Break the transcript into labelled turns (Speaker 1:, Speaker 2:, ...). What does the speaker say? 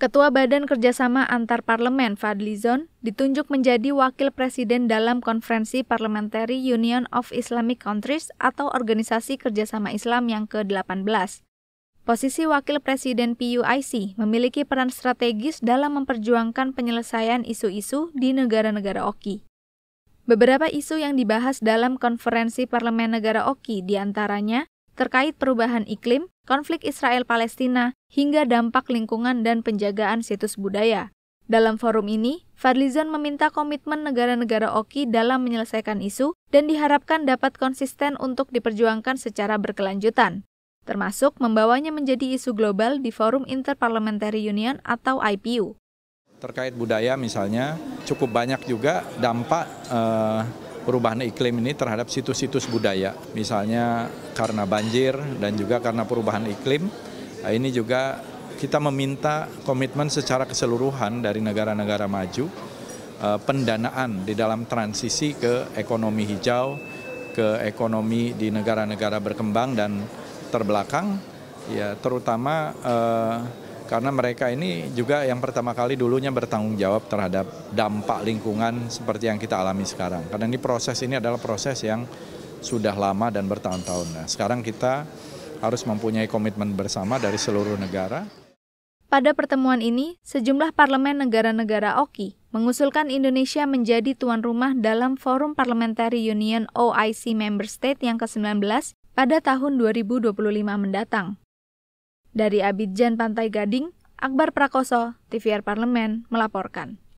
Speaker 1: Ketua Badan Kerjasama Antar Parlemen Fadlizon ditunjuk menjadi wakil presiden dalam Konferensi Parliamentary Union of Islamic Countries atau Organisasi Kerjasama Islam yang ke-18. Posisi wakil presiden PUIC memiliki peran strategis dalam memperjuangkan penyelesaian isu-isu di negara-negara OKI. Beberapa isu yang dibahas dalam konferensi parlemen negara OKI diantaranya terkait perubahan iklim, konflik Israel-Palestina, hingga dampak lingkungan dan penjagaan situs budaya. Dalam forum ini, Fadlizon meminta komitmen negara-negara OKI dalam menyelesaikan isu dan diharapkan dapat konsisten untuk diperjuangkan secara berkelanjutan, termasuk membawanya menjadi isu global di Forum Interparliamentary Union atau IPU.
Speaker 2: Terkait budaya misalnya, cukup banyak juga dampak eh, perubahan iklim ini terhadap situs-situs budaya. Misalnya karena banjir dan juga karena perubahan iklim, eh, ini juga kita meminta komitmen secara keseluruhan dari negara-negara maju eh, pendanaan di dalam transisi ke ekonomi hijau, ke ekonomi di negara-negara berkembang dan terbelakang, ya terutama eh, karena mereka ini juga yang pertama kali dulunya bertanggung jawab terhadap dampak lingkungan seperti yang kita alami sekarang. Karena ini proses ini adalah proses yang sudah lama dan bertahun-tahun. Nah, sekarang kita harus mempunyai komitmen bersama dari seluruh negara.
Speaker 1: Pada pertemuan ini, sejumlah parlemen negara-negara OKI mengusulkan Indonesia menjadi tuan rumah dalam Forum Parliamentary Union OIC Member State yang ke-19 pada tahun 2025 mendatang. Dari Abidjan Pantai Gading, Akbar Prakoso, TVR Parlemen, melaporkan.